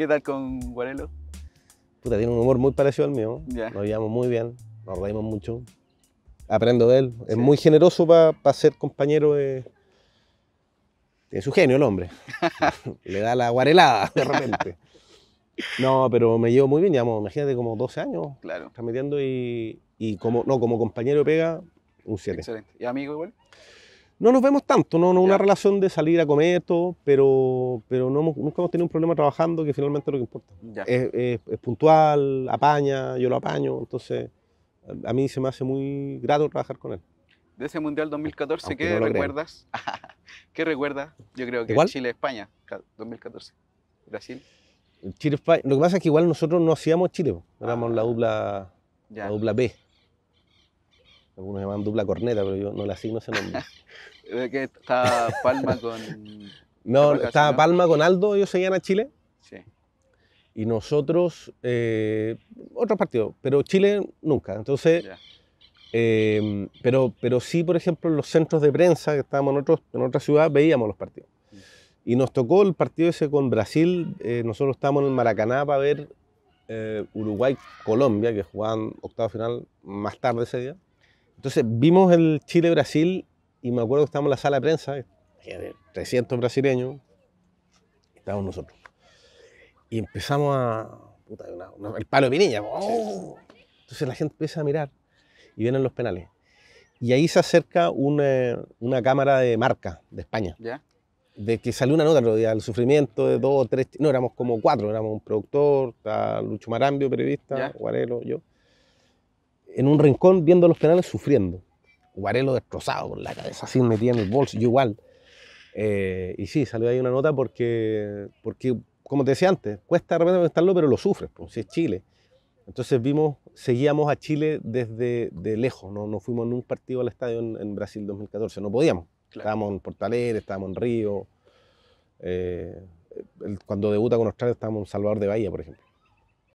¿Qué tal con Guarelo? Puta, tiene un humor muy parecido al mío. Nos llevamos muy bien, nos reímos mucho. Aprendo de él. Es muy generoso para ser compañero de. Es su genio el hombre. Le da la guarelada de repente. No, pero me llevo muy bien, imagínate, como 12 años claro. metiendo y, y como, no, como compañero pega, un 7. Excelente. ¿Y amigo igual? No nos vemos tanto, no, no una relación de salir a comer, todo, pero, pero no, nunca hemos tenido un problema trabajando, que finalmente es lo que importa. Es, es, puntual, apaña, yo lo apaño, entonces a mí se me hace muy grato trabajar con él. De ese Mundial 2014, ¿qué recuerdas? ¿Qué recuerdas? Yo creo que Chile-España, 2014. Brasil. Chile, España. Lo que pasa es que igual nosotros no hacíamos Chile, éramos ah. la dupla, la dupla B. Algunos llaman dupla corneta, pero yo no le asigno ese nombre. que está Palma con. No, estaba Palma con Aldo, ellos seguían a Chile. Sí. Y nosotros, eh, otros partidos, pero Chile nunca. Entonces, eh, pero, pero sí, por ejemplo, en los centros de prensa que estábamos en, en otra ciudad veíamos los partidos. Mm. Y nos tocó el partido ese con Brasil. Eh, nosotros estábamos en el Maracaná para ver Uruguay-Colombia, que jugaban octavo final más tarde ese día. Entonces vimos el Chile-Brasil y me acuerdo que estábamos en la sala de prensa, 300 brasileños, estábamos nosotros. Y empezamos a. Puta, el palo de pinilla. ¡oh! Entonces la gente empieza a mirar y vienen los penales. Y ahí se acerca eh, una, cámara de marca de España. ¿Ya? De que salió una nota el sufrimiento de dos o tres. No, éramos como cuatro, éramos un productor, Lucho Marambio, periodista, ¿Ya? Guarelo, yo en un rincón viendo los penales sufriendo. Guarelo destrozado con la cabeza, así metía en el bolso, yo igual. Eh, y sí, salió ahí una nota porque, porque, como te decía antes, cuesta de repente estarlo, pero lo sufres, pues, si es Chile. Entonces vimos, seguíamos a Chile desde lejos, no, no fuimos en un partido al estadio en, Brasil 2014, no podíamos. Estábamos en Portaler, estábamos en Río. Eh, cuando debuta con Australia estábamos en Salvador de Bahía, por ejemplo.